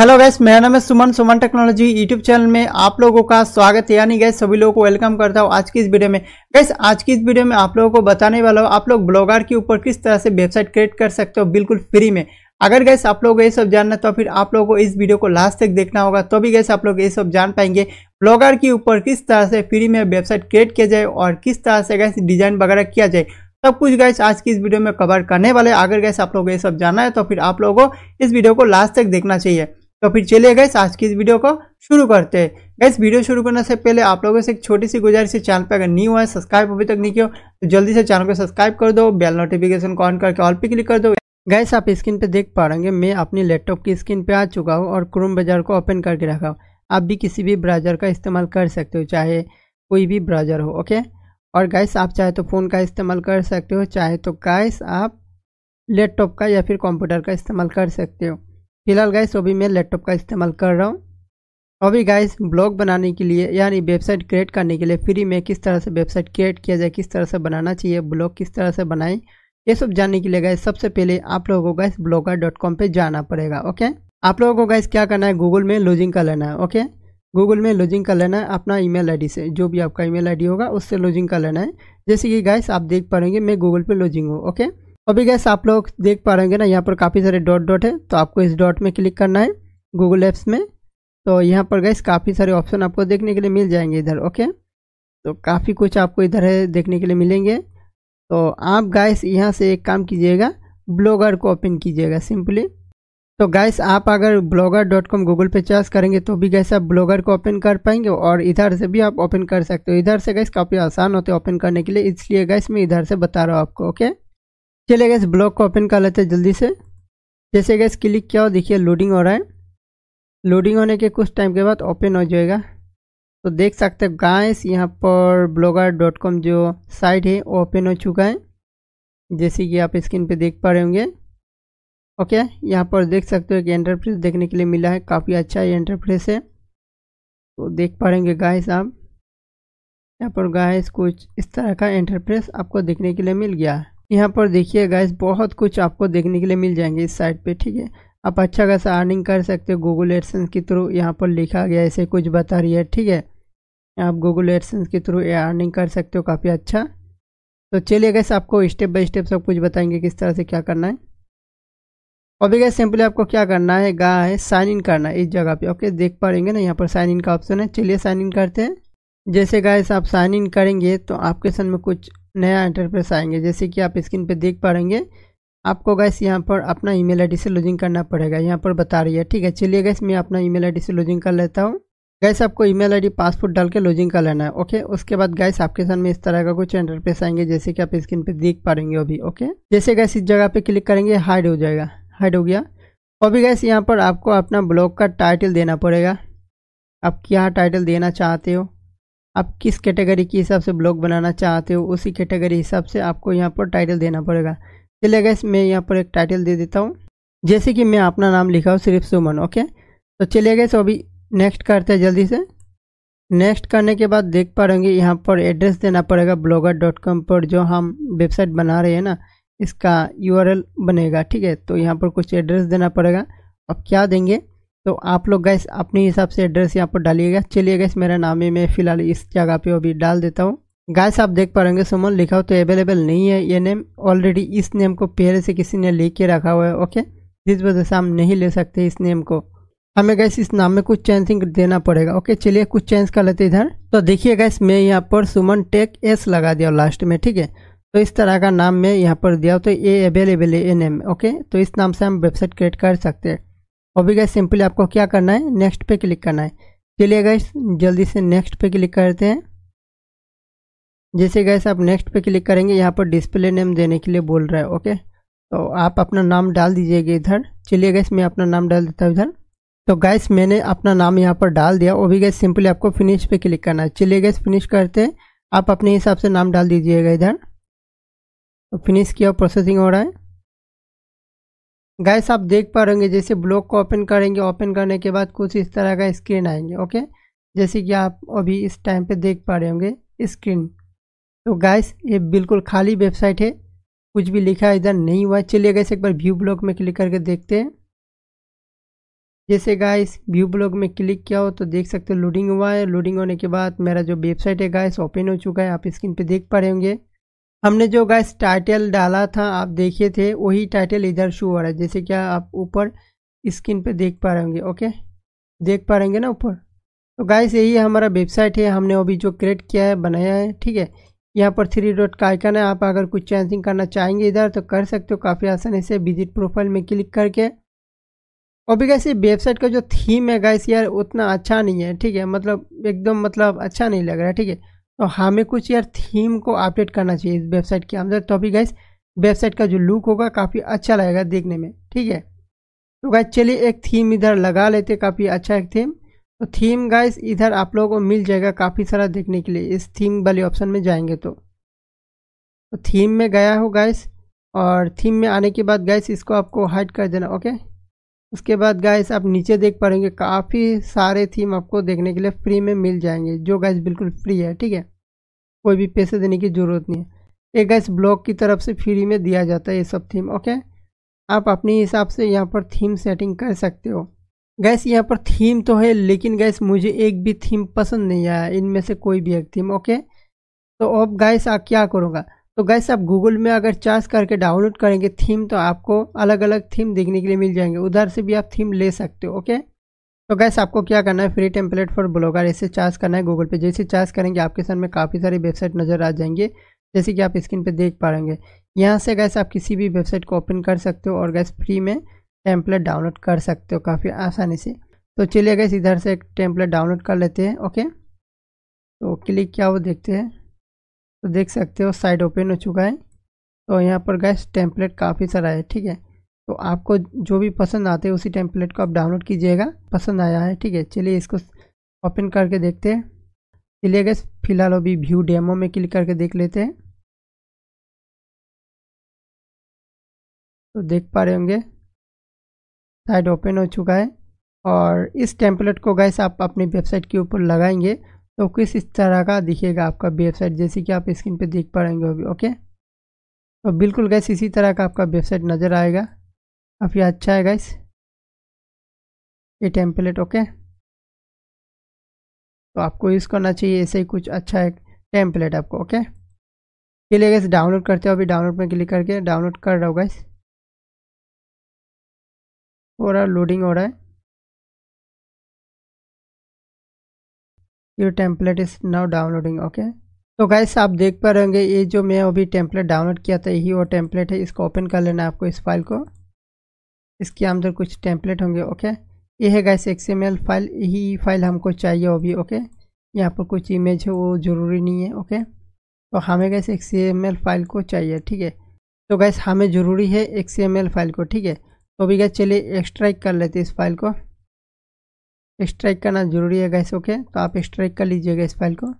hello guys मेरा नाम है Suman Suman technology YouTube channel में आप लोगों का स्वागत है यानी गैस सभी लोगों को वेलकम करता हूँ आज की इस वीडियो में गैस आज की इस वीडियो में आप लोगों को बताने वाला हूँ आप लोग ब्लॉगर के ऊपर किस तरह से वेबसाइट क्रिएट कर सकते हो बिल्कुल फ्री में अगर गैस आप लोग ये सब जानना तो फिर आप लोगों को इस वीडियो को लास्ट तक देखना होगा तो भी गैस आप लोग ये सब जान पाएंगे ब्लॉगर के ऊपर किस तरह से फ्री में वेबसाइट क्रिएट किया जाए और किस तरह से गैस डिजाइन वगैरह किया जाए सब कुछ गैस आज की इस वीडियो में कवर करने वाले अगर गैस आप लोग ये सब जानना है तो फिर आप लोगों को इस वीडियो को तो लास्ट तो तक देखना चाहिए तो फिर चलिए गैस आज की इस वीडियो को शुरू करते हैं गैस वीडियो शुरू करने से पहले आप लोगों से एक छोटी सी गुजारिश है चैनल पर अगर न्यू है सब्सक्राइब अभी तक नहीं किया तो जल्दी से चैनल को सब्सक्राइब कर दो बेल नोटिफिकेशन को ऑन करके ऑल पे क्लिक कर दो गैस आप स्क्रीन पे देख पा रहे मैं अपनी लैपटॉप की स्क्रीन पर आ चुका हूँ और क्रोम ब्राउज़र को ओपन करके रखा हूँ आप भी किसी भी ब्राउज़र का इस्तेमाल कर सकते हो चाहे कोई भी ब्राउज़र हो ओके और गैस आप चाहे तो फ़ोन का इस्तेमाल कर सकते हो चाहे तो गैस आप लैपटॉप का या फिर कंप्यूटर का इस्तेमाल कर सकते हो फिलहाल गाइस अभी मैं लैपटॉप का इस्तेमाल कर रहा हूँ अभी गाइस ब्लॉग बनाने के लिए यानी वेबसाइट क्रिएट करने के लिए फ्री में किस तरह से वेबसाइट क्रिएट किया जाए किस तरह से बनाना चाहिए ब्लॉग किस तरह से बनाएं ये सब जानने के लिए गाइस सबसे पहले आप लोगों को गाइस ब्लॉगर डॉट कॉम पर जाना पड़ेगा ओके आप लोगों को गाइस क्या करना है गूगल में लॉजिंग कर लेना है ओके गूगल में लॉजिंग कर लेना है अपना ई मेल से जो भी आपका ई मेल होगा उससे लॉजिंग कर लेना है जैसे कि गाइस आप देख पाएंगे मैं गूगल पे लॉजिंग हूँ ओके अभी गैस आप लोग देख पा रहे ना यहाँ पर काफ़ी सारे डॉट डॉट है तो आपको इस डॉट में क्लिक करना है गूगल ऐप्स में तो यहाँ पर गैस काफ़ी सारे ऑप्शन आपको देखने के लिए मिल जाएंगे इधर ओके तो काफ़ी कुछ आपको इधर है देखने के लिए मिलेंगे तो आप गैस यहाँ से एक काम कीजिएगा ब्लॉगर को ओपन कीजिएगा सिंपली तो गैस आप अगर ब्लॉगर डॉट कॉम गूगल पर चार्ज करेंगे तो भी गैस आप ब्लॉगर को ओपन कर पाएंगे और इधर से भी आप ओपन कर सकते हो इधर से गैस काफ़ी आसान होते हैं ओपन करने के लिए इसलिए गैस मैं इधर से बता रहा हूँ आपको ओके चलिए गैस ब्लॉक को ओपन कर लेते हैं जल्दी से जैसे गैस क्लिक किया हो देखिए लोडिंग हो रहा है लोडिंग होने के कुछ टाइम के बाद ओपन हो जाएगा तो देख सकते हैं गाइस यहाँ पर ब्लॉगर डॉट कॉम जो साइट है वो ओपन हो चुका है जैसे कि आप स्क्रीन पे देख पा रहे होंगे ओके यहाँ पर देख सकते हो कि एंटरप्रेस देखने के लिए मिला है काफ़ी अच्छा ये एंटरप्रेस है तो देख पा रहे होंगे गाइस आप यहाँ पर गाइस कुछ इस तरह का एंटरप्रेस आपको देखने के लिए मिल गया है यहाँ पर देखिए गाइस बहुत कुछ आपको देखने के लिए मिल जाएंगे इस साइट पे ठीक है आप अच्छा खासा अर्निंग कर सकते हो गूगल एडसेंस के थ्रू यहाँ पर लिखा गया ऐसे कुछ बता रही है ठीक है आप गूगल एडसेंस के थ्रू अर्निंग कर सकते हो काफ़ी अच्छा तो चलिए गैस आपको स्टेप बाय स्टेप सब कुछ बताएंगे किस तरह से क्या करना है अभी गैस सिंपली आपको क्या करना है गा है साइन इन करना है इस जगह पे ओके देख पाएंगे ना यहाँ पर साइन इन का ऑप्शन है चलिए साइन इन करते हैं जैसे गैस आप साइन इन करेंगे तो आपके सन में कुछ नया इंटरफेस आएंगे जैसे कि आप स्क्रीन पे देख पाएंगे आपको गैस यहाँ पर अपना ईमेल आईडी से लॉजिंग करना पड़ेगा यहाँ पर बता रही है ठीक है चलिए गैस मैं अपना ईमेल आईडी से लॉजिंग कर लेता हूँ गैस आपको ईमेल आईडी पासपोर्ट डाल के लॉजिंग कर लेना है ओके उसके बाद गैस आपके सामने इस तरह का कुछ इंटरफेस आएंगे जैसे कि आप स्क्रीन पे देख पाएंगे अभी ओके जैसे गैस इस जगह पे क्लिक करेंगे हाइड हो जाएगा हाइड हो गया अभी गैस यहाँ पर आपको अपना ब्लॉग का टाइटल देना पड़ेगा आप क्या टाइटल देना चाहते हो आप किस कैटेगरी के हिसाब से ब्लॉग बनाना चाहते हो उसी कैटेगरी हिसाब से आपको यहाँ पर टाइटल देना पड़ेगा चलिए गैस मैं यहाँ पर एक टाइटल दे देता हूँ जैसे कि मैं अपना नाम लिखा हूँ सिर्फ सुमन ओके तो चलिए गए सो अभी नेक्स्ट करते हैं जल्दी से नेक्स्ट करने के बाद देख पा रहेंगे यहाँ पर एड्रेस देना पड़ेगा ब्लॉगर डॉट कॉम पर जो हम वेबसाइट बना रहे हैं ना इसका यूआरएल बनेगा ठीक है तो यहाँ पर कुछ एड्रेस देना पड़ेगा अब क्या देंगे तो आप लोग गैस अपने हिसाब से एड्रेस यहाँ पर डालिएगा चलिए गैस मेरा नाम ही मैं फिलहाल इस जगह पे अभी डाल देता हूँ गैस आप देख पा रहे सुमन लिखा हो तो अवेलेबल नहीं है ये नेम ऑलरेडी इस नेम को पहले से किसी ने लिख के रखा हुआ है ओके जिस वजह से हम नहीं ले सकते इस नेम को हमें गैस इस नाम में कुछ चेंजिंग देना पड़ेगा ओके चलिए कुछ चेंज कर लेते इधर तो देखिए गैस मैं यहाँ पर सुमन टेक एस लगा दिया लास्ट में ठीक है तो इस तरह का नाम मैं यहाँ पर दिया तो ये अवेलेबल है ये नेम ओके तो इस नाम से हम वेबसाइट क्रिएट कर सकते हैं और भी गैस सिंपली आपको क्या करना है नेक्स्ट पे क्लिक करना है चलिए गैस जल्दी से नेक्स्ट पे क्लिक करते हैं जैसे गैस आप नेक्स्ट पे क्लिक करेंगे यहाँ पर डिस्प्ले नेम देने के लिए बोल रहा है ओके तो आप अपना नाम डाल दीजिएगा इधर चलिए गैस मैं अपना नाम डाल देता हूँ इधर तो गैस मैंने अपना नाम यहाँ पर डाल दिया वो भी गैस सिंपली आपको फिनिश पे क्लिक करना है चलिए गैस फिनिश करते हैं आप अपने हिसाब से नाम डाल दीजिएगा इधर तो फिनिश किया प्रोसेसिंग हो रहा है गैस आप देख पा रहे जैसे ब्लॉक को ओपन करेंगे ओपन करने के बाद कुछ इस तरह का स्क्रीन आएंगे ओके जैसे कि आप अभी इस टाइम पे देख पा रहे होंगे स्क्रीन तो गैस ये बिल्कुल खाली वेबसाइट है कुछ भी लिखा इधर नहीं हुआ चलिए गैस एक बार व्यू ब्लॉक में क्लिक करके देखते हैं जैसे गाइस व्यू ब्लॉक में क्लिक किया हो तो देख सकते हो लोडिंग हुआ है लोडिंग होने के बाद मेरा जो वेबसाइट है गैस ओपन हो चुका है आप स्क्रीन पर देख पा रहे होंगे हमने जो गैस टाइटल डाला था आप देखे थे वही टाइटल इधर शो हो रहा है जैसे क्या आप ऊपर स्क्रीन पे देख पा रहे होंगे ओके देख पा रहेंगे ना ऊपर तो गाइस यही हमारा वेबसाइट है हमने अभी जो क्रिएट किया है बनाया है ठीक है यहाँ पर थ्री डॉट का आइकन है आप अगर कुछ चेंजिंग करना चाहेंगे इधर तो कर सकते हो काफ़ी आसानी से विजिट प्रोफाइल में क्लिक करके और भी गैस ये वेबसाइट का जो थीम है गैस यार उतना अच्छा नहीं है ठीक है मतलब एकदम मतलब अच्छा नहीं लग रहा है ठीक है तो हमें कुछ यार थीम को अपडेट करना चाहिए इस वेबसाइट के अंदर तो अभी गाइस वेबसाइट का जो लुक होगा काफ़ी अच्छा लगेगा देखने में ठीक है तो गाइस चलिए एक थीम इधर लगा लेते काफ़ी अच्छा एक थीम तो थीम गाइस इधर आप लोगों को मिल जाएगा काफ़ी सारा देखने के लिए इस थीम वाले ऑप्शन में जाएंगे तो तो थीम में गया हो गाइस और थीम में आने के बाद गाइस इसको आपको हाइड कर देना ओके उसके बाद गाइस आप नीचे देख पाएंगे काफ़ी सारे थीम आपको देखने के लिए फ्री में मिल जाएंगे जो गाइस बिल्कुल फ्री है ठीक है कोई भी पैसे देने की ज़रूरत नहीं है ये गाइस ब्लॉक की तरफ से फ्री में दिया जाता है ये सब थीम ओके आप अपने हिसाब से यहाँ पर थीम सेटिंग कर सकते हो गैस यहाँ पर थीम तो है लेकिन गैस मुझे एक भी थीम पसंद नहीं आया इनमें से कोई भी एक थीम ओके तो अब गैस आप क्या करूँगा तो गैस आप गूगल में अगर चार्ज करके डाउनलोड करेंगे थीम तो आपको अलग अलग थीम देखने के लिए मिल जाएंगे उधर से भी आप थीम ले सकते हो ओके तो गैस आपको क्या करना है फ्री टेम्पलेट फॉर ब्लॉगर ऐसे चार्ज करना है गूगल पे जैसे चार्ज करेंगे आपके सामने काफ़ी सारी वेबसाइट नज़र आ जाएंगे जैसे कि आप स्क्रीन पर देख पाएंगे यहाँ से गैस आप किसी भी वेबसाइट को ओपन कर सकते हो और गैस फ्री में टेम्पलेट डाउनलोड कर सकते हो काफ़ी आसानी से तो चलिए गैस इधर से एक टेम्पलेट डाउनलोड कर लेते हैं ओके तो क्लिक क्या वो देखते हैं तो देख सकते हो साइड ओपन हो चुका है तो यहाँ पर गैस टेम्पलेट काफ़ी सारा है ठीक है तो आपको जो भी पसंद आते हैं उसी टेम्पलेट को आप डाउनलोड कीजिएगा पसंद आया है ठीक है चलिए इसको ओपन करके देखते हैं चलिए गैस फिलहाल अभी व्यू डेमो में क्लिक करके देख लेते हैं तो देख पा रहे होंगे साइड ओपन हो चुका है और इस टेम्पलेट को गैस आप अपनी वेबसाइट के ऊपर लगाएंगे तो किस इस तरह का दिखेगा आपका वेबसाइट जैसे कि आप स्क्रीन पे देख पा होंगे अभी ओके तो बिल्कुल गैस इसी तरह का आपका वेबसाइट नज़र आएगा काफ़ी अच्छा है गैस ये टेम्पलेट ओके तो आपको यूज़ करना चाहिए ऐसे ही कुछ अच्छा एक टेम्पलेट आपको ओके के लिए गैस डाउनलोड करते हो अभी डाउनलोड में क्लिक करके डाउनलोड कर रहा हूँ गैस थोड़ा लोडिंग हो रहा है your template is now downloading okay तो गाइस आप देख पा रहे होंगे ये जो मैं अभी टेम्पलेट डाउनलोड किया था यही वो टेम्पलेट है इसको ओपन कर लेना आपको इस फाइल को इसके अंदर कुछ टेम्पलेट होंगे ओके ये है गाइस एक्सएमएल फाइल यही फाइल हमको चाहिए अभी ओके यहाँ पर कुछ इमेज है वो ज़रूरी नहीं है ओके तो हमें गैस एल फाइल को चाहिए ठीक है तो गैस हमें ज़रूरी है एल फाइल को ठीक है तो अभी गैस चलिए एक्स्ट्राइक कर लेते इस फाइल को स्ट्राइक करना ज़रूरी है गैस ओके तो आप स्ट्राइक कर लीजिएगा इस फाइल को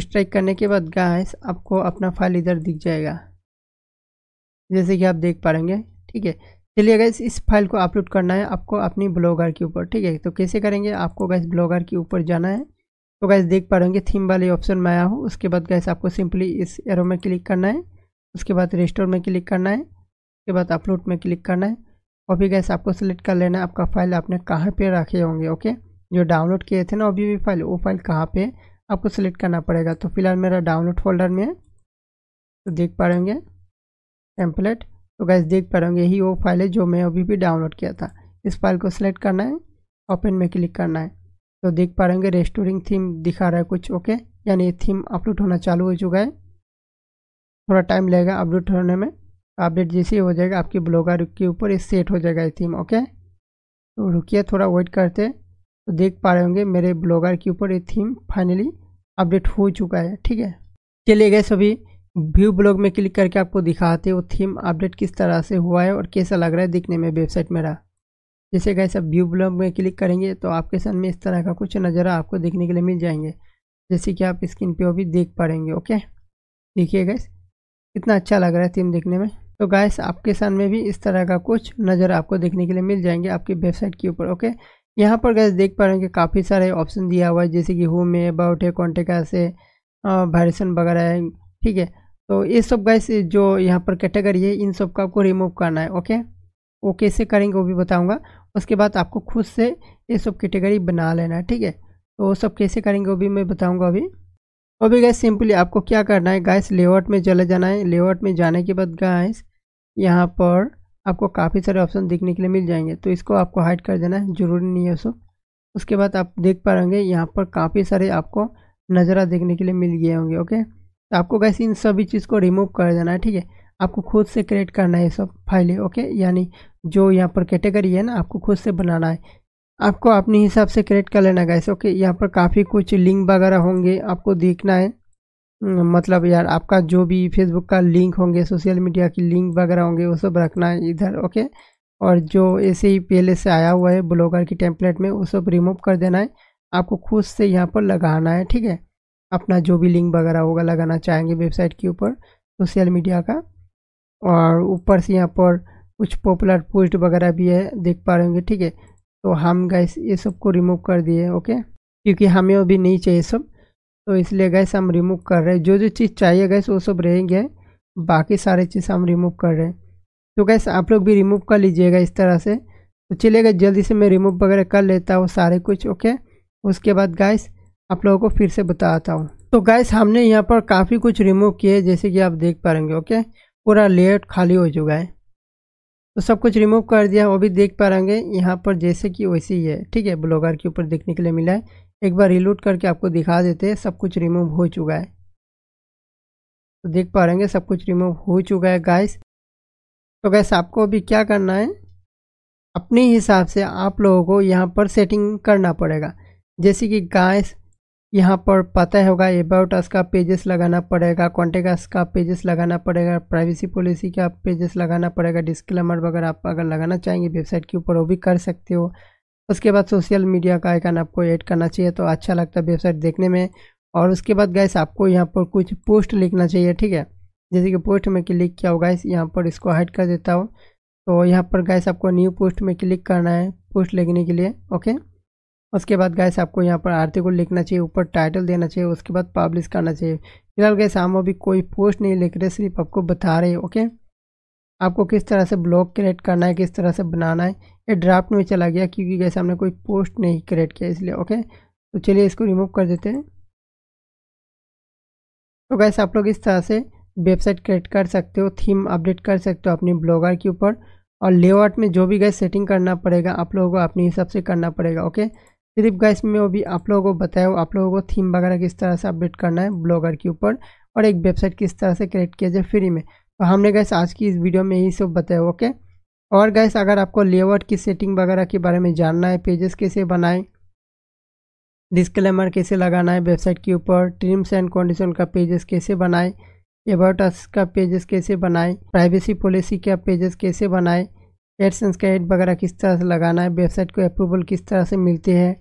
स्ट्राइक करने के बाद गैस आपको अपना फाइल इधर दिख जाएगा जैसे कि आप देख पाएंगे ठीक है चलिए गैस इस फाइल को अपलोड करना है आपको अपनी ब्लॉगर के ऊपर ठीक है तो कैसे करेंगे आपको गैस ब्लॉगर के ऊपर जाना है तो गैस देख पा रहे थीम वाले ऑप्शन में आया हूँ उसके बाद गैस आपको सिंपली इस एरो में क्लिक करना है उसके बाद रेस्टोर में क्लिक करना है उसके बाद अपलोड में क्लिक करना है और भी गैस आपको सेलेक्ट कर लेना है आपका फाइल आपने कहाँ पे रखे होंगे ओके जो डाउनलोड किए थे ना अभी भी फाइल वो फाइल कहाँ पे आपको सेलेक्ट करना पड़ेगा तो फिलहाल मेरा डाउनलोड फोल्डर में है तो देख पा रहे होंगे टेम्पलेट तो गैस देख पा रहे होंगे यही वो फाइल है जो मैं अभी भी डाउनलोड किया था इस फाइल को सिलेक्ट करना है ओपन में क्लिक करना है तो देख पा रहे होंगे रेस्टोरिंग थीम दिखा रहा है कुछ ओके यानी थीम अपलोड होना चालू हो चुका है थोड़ा टाइम लगेगा अपलोड होने में अपडेट जैसे हो जाएगा आपकी ब्लॉगर के ऊपर ये सेट हो जाएगा ये थीम ओके तो रुकिए थोड़ा वेट करते तो देख पा रहे होंगे मेरे ब्लॉगर के ऊपर ये थीम फाइनली अपडेट हो चुका है ठीक है चलिए गए सभी व्यू ब्लॉग में क्लिक करके आपको दिखाते वो थीम अपडेट किस तरह से हुआ है और कैसा लग रहा है दिखने में वेबसाइट मेरा जैसे गए सब व्यू ब्लॉग में क्लिक करेंगे तो आपके सामने इस तरह का कुछ नज़ारा आपको देखने के लिए मिल जाएंगे जैसे कि आप स्क्रीन पे भी देख पाएंगे ओके देखिए गैस कितना अच्छा लग रहा है थीम देखने में तो गाइस आपके सामने भी इस तरह का कुछ नज़र आपको देखने के लिए मिल जाएंगे आपकी वेबसाइट के ऊपर ओके यहाँ पर गैस देख पा रहे हैं कि काफ़ी सारे ऑप्शन दिया हुआ है जैसे कि होम है अबाउट है कॉन्टेक्ट है वायरेशन वगैरह है ठीक है तो ये सब गैस जो यहाँ पर कैटेगरी है इन सब का आपको रिमूव करना है ओके वो कैसे करेंगे वो भी बताऊँगा उसके बाद आपको खुद से ये सब कैटेगरी बना लेना है ठीक है तो वो सब कैसे करेंगे वो भी मैं बताऊँगा अभी अभी गैस सिंपली आपको क्या करना है गैस लेआउट में चले जाना है लेआउट में जाने के बाद गैस यहाँ पर आपको काफ़ी सारे ऑप्शन देखने के लिए मिल जाएंगे तो इसको आपको हाइड कर देना है ज़रूरी नहीं है सब उसके बाद आप देख पाएंगे यहाँ पर काफ़ी सारे आपको नज़ारा देखने के लिए मिल गए होंगे ओके तो आपको गैस इन सभी चीज़ को रिमूव कर देना है ठीक है आपको खुद से क्रिएट करना है ये सब फाइलें ओके यानी जो यहाँ पर कैटेगरी है ना आपको खुद से बनाना है आपको अपने हिसाब से क्रिएट कर लेना गैस ओके यहाँ पर काफ़ी कुछ लिंक वगैरह होंगे आपको देखना है हम्म, मतलब यार आपका जो भी फेसबुक का लिंक होंगे सोशल मीडिया की लिंक वगैरह होंगे वो सब रखना है इधर ओके और जो ऐसे ही पहले से आया हुआ है ब्लॉगर की टेम्पलेट में वो सब रिमूव कर देना है आपको खुद से यहाँ पर लगाना है ठीक है अपना जो भी लिंक वगैरह होगा लगाना चाहेंगे वेबसाइट के ऊपर सोशल मीडिया का और ऊपर से यहाँ पर कुछ पॉपुलर पोस्ट वगैरह भी है देख पा रहे होंगे ठीक है तो हम गैस ये सब को रिमूव कर दिए ओके क्योंकि हमें अभी नहीं चाहिए सब तो इसलिए गैस हम रिमूव कर रहे हैं जो जो चीज़ चाहिए गैस वो सब रहेंगे बाकी सारे चीज़ हम रिमूव कर रहे हैं तो गैस आप लोग भी रिमूव कर लीजिएगा इस तरह से तो चलिएगा जल्दी से मैं रिमूव वगैरह कर लेता हूँ सारे कुछ ओके उसके बाद गैस आप लोगों को फिर से बताता हूँ तो गैस हमने यहाँ पर काफ़ी कुछ रिमूव किए जैसे कि आप देख पाएंगे ओके पूरा लेट खाली हो चुका है तो सब कुछ रिमूव कर दिया वो भी देख पा रहेंगे यहाँ पर जैसे कि वैसे ही है ठीक है ब्लॉगर के ऊपर देखने के लिए मिला है एक बार रिलोड करके आपको दिखा देते हैं सब कुछ रिमूव हो चुका है तो देख पा रहेंगे सब कुछ रिमूव हो चुका है गाइस तो गैस आपको अभी क्या करना है अपने हिसाब से आप लोगों को यहाँ पर सेटिंग करना पड़ेगा जैसे कि गैस यहाँ पर पता होगा अबाउट अस का पेजेस लगाना पड़ेगा कॉन्टेक्ट अस का पेजेस लगाना पड़ेगा प्राइवेसी पॉलिसी का पेजेस लगाना पड़ेगा डिस्क्लेमर वगैरह आप अगर लगाना चाहेंगे वेबसाइट के ऊपर वो भी कर सकते हो उसके बाद सोशल मीडिया का आइकन आपको ऐड करना चाहिए तो अच्छा लगता है वेबसाइट देखने में और उसके बाद गैस आपको यहाँ पर कुछ पोस्ट लिखना चाहिए ठीक है जैसे कि पोस्ट में क्लिक किया होगा गैस यहाँ पर इसको हाइड कर देता हूँ तो यहाँ पर गैस आपको न्यू पोस्ट में क्लिक करना है पोस्ट लिखने के लिए ओके उसके बाद गैस आपको यहाँ पर आर्टिकल लिखना चाहिए ऊपर टाइटल देना चाहिए उसके बाद पब्लिश करना चाहिए फिलहाल गैस हम अभी कोई पोस्ट नहीं लिख रहे सिर्फ आपको बता रहे ओके आपको किस तरह से ब्लॉग क्रिएट करना है किस तरह से बनाना है ये ड्राफ्ट में चला गया क्योंकि गैस हमने कोई पोस्ट नहीं क्रिएट किया इसलिए ओके तो चलिए इसको रिमूव कर देते हैं तो गैस आप लोग इस तरह से वेबसाइट क्रिएट कर सकते हो थीम अपडेट कर सकते हो अपने ब्लॉगर के ऊपर और लेआउट में जो भी गए सेटिंग करना पड़ेगा आप लोगों को अपने हिसाब से करना पड़ेगा ओके सिर्फ गाइस में वो भी आप लोगों को बताया हूँ आप लोगों को थीम वगैरह किस तरह से अपडेट करना है ब्लॉगर के ऊपर और एक वेबसाइट किस तरह से क्रिएट किया जाए फ्री में तो हमने गैस आज की इस वीडियो में यही सब बताया ओके और गैस अगर आपको लेआउट की सेटिंग वगैरह के बारे में जानना है पेजेस कैसे बनाएं डिस्क्लेमर कैसे लगाना है वेबसाइट के ऊपर टर्म्स एंड कंडीशन का पेजेस कैसे बनाएं एबाउट का पेजेस कैसे बनाएं प्राइवेसी पॉलिसी का पेजेस कैसे बनाएं एडसेंस का एड वगैरह किस तरह से लगाना है वेबसाइट को अप्रूवल किस तरह से मिलती है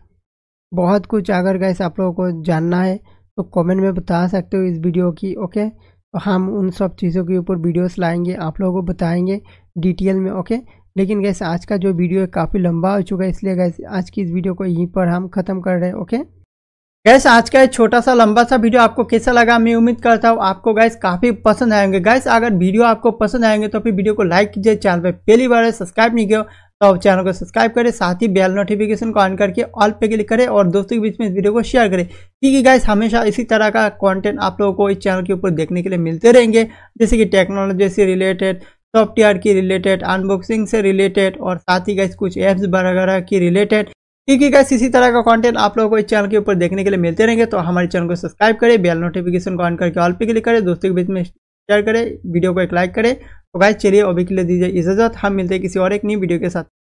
बहुत कुछ अगर गैस आप लोगों को जानना है तो कमेंट में बता सकते हो इस वीडियो की ओके तो हम उन सब चीज़ों के ऊपर वीडियोस लाएंगे आप लोगों को बताएंगे डिटेल में ओके लेकिन गैस आज का जो वीडियो है काफ़ी लंबा हो चुका है इसलिए गैस आज की इस वीडियो को यहीं पर हम ख़त्म कर रहे हैं ओके गैस आज का छोटा सा लंबा सा वीडियो आपको कैसा लगा मैं उम्मीद करता हूँ आपको गैस काफ़ी पसंद आएंगे गैस अगर वीडियो आपको पसंद आएंगे तो फिर वीडियो को लाइक कीजिए चैनल पर पहली बार सब्सक्राइब नहीं किया तो आप चैनल को सब्सक्राइब करें साथ ही बेल नोटिफिकेशन को ऑन करके ऑल पे क्लिक करें और दोस्तों के बीच में इस वीडियो को शेयर करें क्योंकि गाइस हमेशा इसी तरह का कॉन्टेंट आप लोगों को इस चैनल के ऊपर देखने के लिए मिलते रहेंगे जैसे कि टेक्नोलॉजी से रिलेटेड सॉफ्टवेयर की रिलेटेड अनबॉक्सिंग से रिलेटेड और साथ ही गैस कुछ ऐप्स वगैरह की रिलेटेड ठीक है गैस इसी तरह का कंटेंट आप लोगों को इस चैनल के ऊपर देखने के लिए मिलते रहेंगे तो हमारे चैनल को सब्सक्राइब करें बेल नोटिफिकेशन को ऑन करके ऑल पे क्लिक करें दोस्तों के बीच में शेयर करें वीडियो को एक लाइक करें तो गाइज चलिए अभी के लिए दीजिए इजाजत हम मिलते हैं किसी और एक नई वीडियो के साथ